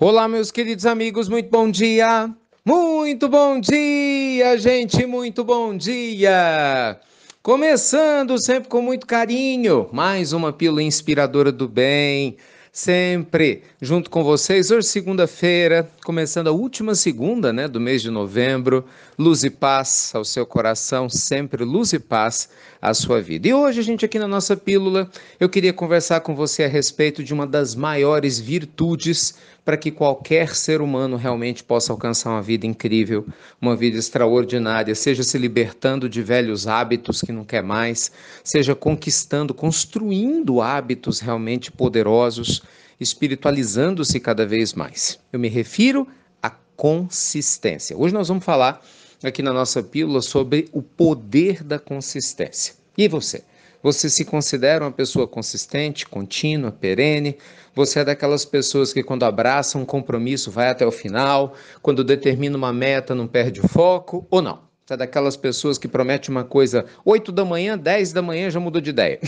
Olá, meus queridos amigos, muito bom dia! Muito bom dia, gente, muito bom dia! Começando sempre com muito carinho, mais uma pílula inspiradora do bem, sempre junto com vocês. Hoje, segunda-feira, começando a última segunda né, do mês de novembro, Luz e paz ao seu coração, sempre luz e paz à sua vida. E hoje, a gente, aqui na nossa pílula, eu queria conversar com você a respeito de uma das maiores virtudes para que qualquer ser humano realmente possa alcançar uma vida incrível, uma vida extraordinária, seja se libertando de velhos hábitos que não quer mais, seja conquistando, construindo hábitos realmente poderosos, espiritualizando-se cada vez mais. Eu me refiro à consistência. Hoje nós vamos falar aqui na nossa pílula sobre o poder da consistência. E você? Você se considera uma pessoa consistente, contínua, perene? Você é daquelas pessoas que, quando abraça um compromisso, vai até o final? Quando determina uma meta, não perde o foco? Ou não? Você é daquelas pessoas que promete uma coisa 8 da manhã, 10 da manhã, já mudou de ideia?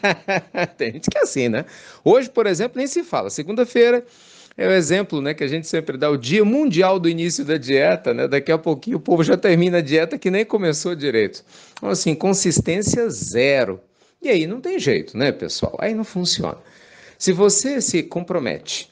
Tem gente que é assim, né? Hoje, por exemplo, nem se fala. Segunda-feira é o exemplo né, que a gente sempre dá, o dia mundial do início da dieta, né? daqui a pouquinho o povo já termina a dieta que nem começou direito. Então, assim, consistência zero. E aí não tem jeito, né, pessoal? Aí não funciona. Se você se compromete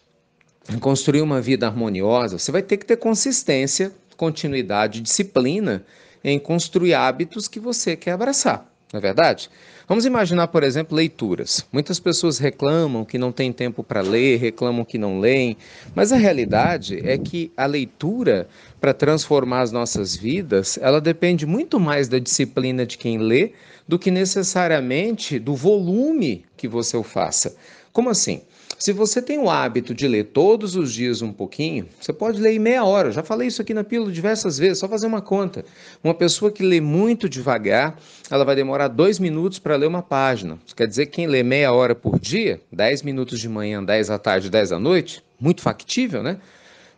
em construir uma vida harmoniosa, você vai ter que ter consistência, continuidade, disciplina em construir hábitos que você quer abraçar não é verdade? Vamos imaginar, por exemplo, leituras. Muitas pessoas reclamam que não têm tempo para ler, reclamam que não leem, mas a realidade é que a leitura para transformar as nossas vidas, ela depende muito mais da disciplina de quem lê do que necessariamente do volume que você o faça. Como assim? Se você tem o hábito de ler todos os dias um pouquinho, você pode ler em meia hora. Eu já falei isso aqui na pílula diversas vezes, só fazer uma conta. Uma pessoa que lê muito devagar, ela vai demorar dois minutos para ler uma página. Isso quer dizer que quem lê meia hora por dia, dez minutos de manhã, dez à tarde, dez à noite, muito factível, né?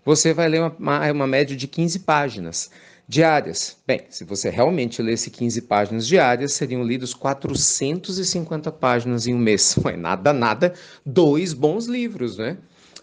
você vai ler uma, uma, média de 15 páginas diárias. Bem, se você realmente lesse 15 páginas diárias, seriam lidos 450 páginas em um mês. Não é nada, nada, dois bons livros, né?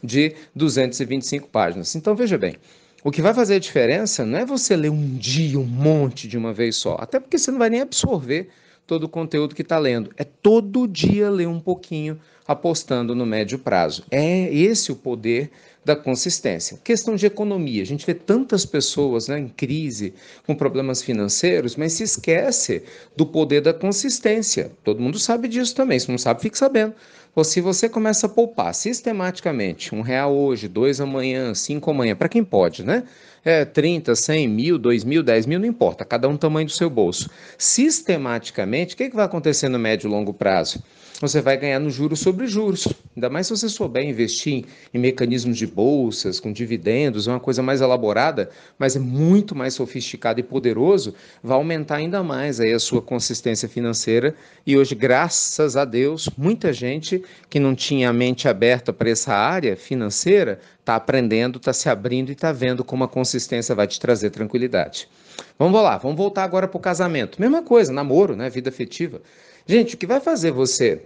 De 225 páginas. Então, veja bem, o que vai fazer a diferença não é você ler um dia um monte de uma vez só, até porque você não vai nem absorver todo o conteúdo que está lendo. É todo dia ler um pouquinho, apostando no médio prazo. É esse o poder da consistência. Questão de economia. A gente vê tantas pessoas né, em crise, com problemas financeiros, mas se esquece do poder da consistência. Todo mundo sabe disso também. Se não sabe, fique sabendo. Ou se você começa a poupar sistematicamente, um real hoje, dois amanhã, cinco amanhã, para quem pode, né? É, 30, 100, mil, dois mil, dez mil, não importa, cada um tamanho do seu bolso. Sistematicamente, o que, que vai acontecer no médio e longo prazo? Você vai ganhar no juros sobre juros. Ainda mais se você souber investir em, em mecanismos de bolsas, com dividendos, é uma coisa mais elaborada, mas é muito mais sofisticado e poderoso, vai aumentar ainda mais aí a sua consistência financeira. E hoje, graças a Deus, muita gente que não tinha a mente aberta para essa área financeira está aprendendo, está se abrindo e está vendo como a consistência vai te trazer tranquilidade. Vamos lá, vamos voltar agora para o casamento. Mesma coisa, namoro, né? Vida afetiva. Gente, o que vai fazer você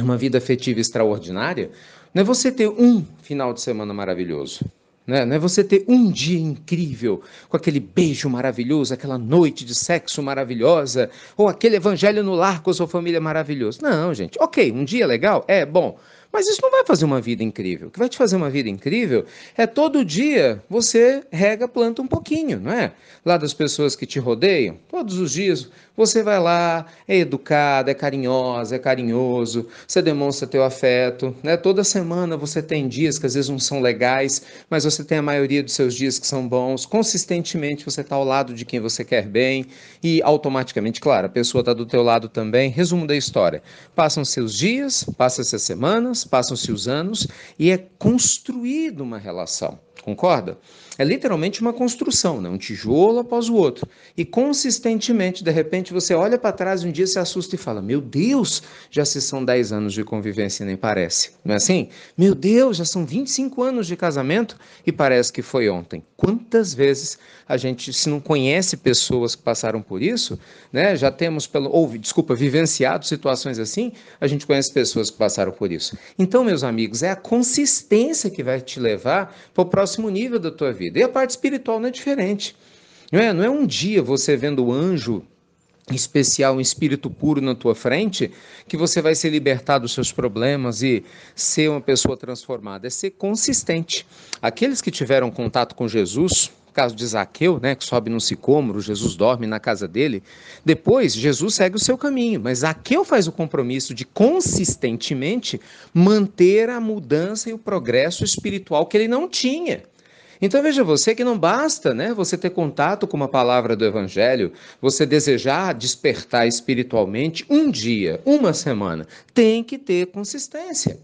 uma vida afetiva extraordinária, não é você ter um final de semana maravilhoso. Né? Não é você ter um dia incrível, com aquele beijo maravilhoso, aquela noite de sexo maravilhosa, ou aquele evangelho no lar com a sua família maravilhoso. Não, gente. Ok, um dia legal? É bom. Mas isso não vai fazer uma vida incrível. O que vai te fazer uma vida incrível é todo dia você rega, planta um pouquinho, não é? Lá das pessoas que te rodeiam, todos os dias você vai lá, é educado, é carinhosa, é carinhoso, você demonstra teu afeto, né? Toda semana você tem dias que às vezes não são legais, mas você tem a maioria dos seus dias que são bons. Consistentemente você está ao lado de quem você quer bem e automaticamente, claro, a pessoa está do teu lado também. Resumo da história: passam seus dias, passam se as semanas anos, passam-se os anos e é construída uma relação, concorda? é literalmente uma construção, né? um tijolo após o outro. E consistentemente, de repente, você olha para trás um dia, se assusta e fala: Meu Deus, já se são 10 anos de convivência e nem parece. Não é assim? Meu Deus, já são 25 anos de casamento e parece que foi ontem. Quantas vezes a gente, se não conhece pessoas que passaram por isso, né? já temos, pelo, ou desculpa, vivenciado situações assim, a gente conhece pessoas que passaram por isso. Então, meus amigos, é a consistência que vai te levar para o próximo nível da tua vida vida. E a parte espiritual não é diferente. Não é, não é um dia você vendo o anjo especial, um espírito puro na tua frente, que você vai ser libertado dos seus problemas e ser uma pessoa transformada. É ser consistente. Aqueles que tiveram contato com Jesus, caso de Zaqueu, né, que sobe num sicômoro, Jesus dorme na casa dele. Depois, Jesus segue o seu caminho, mas Zaqueu faz o compromisso de consistentemente manter a mudança e o progresso espiritual que ele não tinha. Então veja você que não basta, né, você ter contato com uma palavra do evangelho, você desejar despertar espiritualmente um dia, uma semana, tem que ter consistência.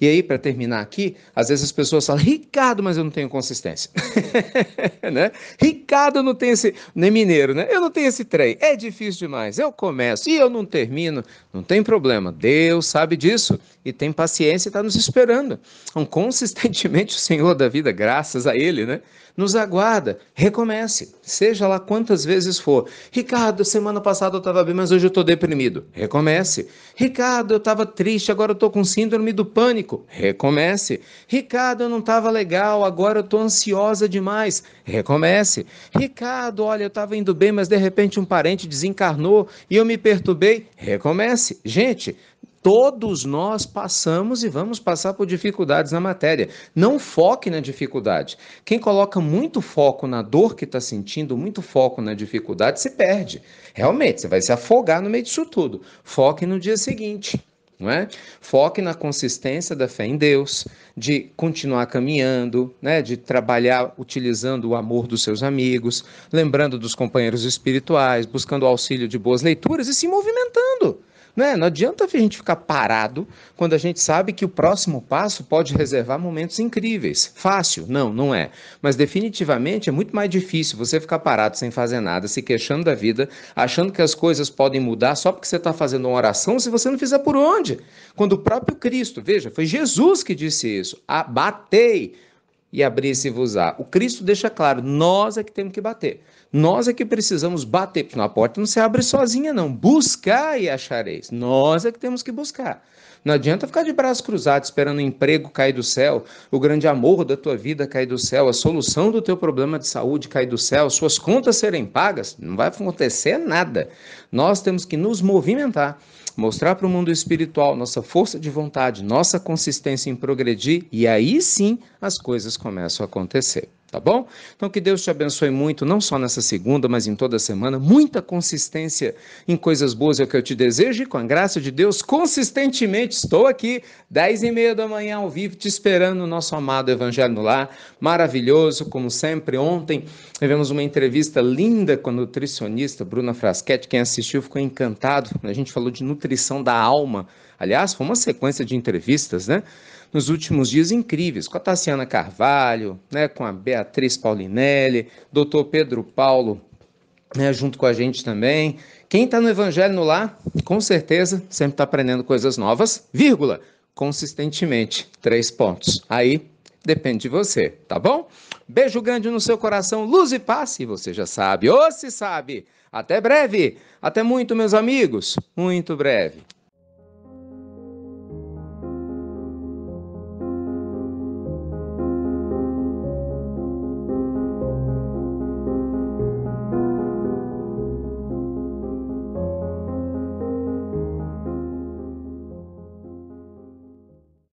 E aí, para terminar aqui, às vezes as pessoas falam, Ricardo, mas eu não tenho consistência. né? Ricardo, eu não tenho esse. Nem mineiro, né? Eu não tenho esse trem. É difícil demais. Eu começo e eu não termino. Não tem problema. Deus sabe disso e tem paciência e está nos esperando. Então, consistentemente, o Senhor da vida, graças a Ele, né? Nos aguarda. Recomece. Seja lá quantas vezes for. Ricardo, semana passada eu estava bem, mas hoje eu estou deprimido. Recomece. Ricardo, eu estava triste, agora eu estou com síndrome do pânico pânico, recomece. Ricardo, eu não estava legal, agora eu estou ansiosa demais, recomece. Ricardo, olha, eu estava indo bem, mas de repente um parente desencarnou e eu me perturbei, recomece. Gente, Todos nós passamos e vamos passar por dificuldades na matéria. Não foque na dificuldade. Quem coloca muito foco na dor que está sentindo, muito foco na dificuldade, se perde. Realmente, você vai se afogar no meio disso tudo. Foque no dia seguinte não é? Foque na consistência da fé em Deus, de continuar caminhando, né? De trabalhar utilizando o amor dos seus amigos, lembrando dos companheiros espirituais, buscando o auxílio de boas leituras e se movimentando. Né? Não adianta a gente ficar parado quando a gente sabe que o próximo passo pode reservar momentos incríveis. Fácil? Não, não é. Mas definitivamente é muito mais difícil você ficar parado sem fazer nada, se queixando da vida, achando que as coisas podem mudar só porque você está fazendo uma oração, se você não fizer por onde. Quando o próprio Cristo, veja, foi Jesus que disse isso: abatei e abrir-se-vos-á. O Cristo deixa claro, nós é que temos que bater. Nós é que precisamos bater, porque a porta não se abre sozinha, não. Buscar e achareis. Nós é que temos que buscar. Não adianta ficar de braços cruzados esperando o emprego cair do céu, o grande amor da tua vida cair do céu, a solução do teu problema de saúde cair do céu, suas contas serem pagas. Não vai acontecer nada. Nós temos que nos movimentar mostrar para o mundo espiritual nossa força de vontade, nossa consistência em progredir, e aí sim as coisas começam a acontecer tá bom? Então que Deus te abençoe muito, não só nessa segunda, mas em toda semana. Muita consistência em coisas boas é o que eu te desejo e com a graça de Deus, consistentemente estou aqui, dez e meia da manhã ao vivo, te esperando o nosso amado Evangelho no Lar, maravilhoso, como sempre. Ontem tivemos uma entrevista linda com a nutricionista Bruna Fraschetti, quem assistiu ficou encantado, a gente falou de nutrição da alma, aliás, foi uma sequência de entrevistas, né? nos últimos dias incríveis, com a Tassiana Carvalho, né, com a Beatriz Paulinelli, doutor Pedro Paulo né, junto com a gente também. Quem está no Evangelho no Lar, com certeza, sempre está aprendendo coisas novas, vírgula, consistentemente, três pontos. Aí depende de você, tá bom? Beijo grande no seu coração, luz e paz, e você já sabe, ou se sabe. Até breve, até muito, meus amigos, muito breve.